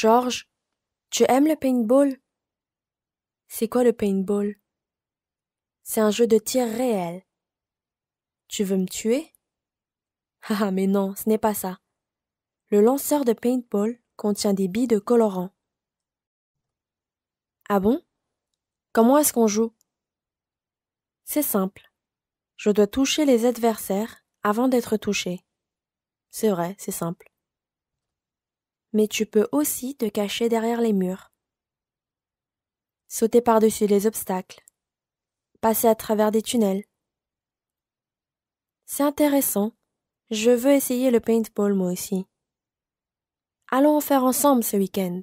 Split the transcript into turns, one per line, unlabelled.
Georges, tu aimes le paintball C'est quoi le paintball C'est un jeu de tir réel. Tu veux me tuer Ah, mais non, ce n'est pas ça. Le lanceur de paintball contient des billes de colorant. Ah bon Comment est-ce qu'on joue C'est simple. Je dois toucher les adversaires avant d'être touché. C'est vrai, c'est simple mais tu peux aussi te cacher derrière les murs, sauter par-dessus les obstacles, passer à travers des tunnels. C'est intéressant. Je veux essayer le paintball moi aussi. Allons en faire ensemble ce week-end.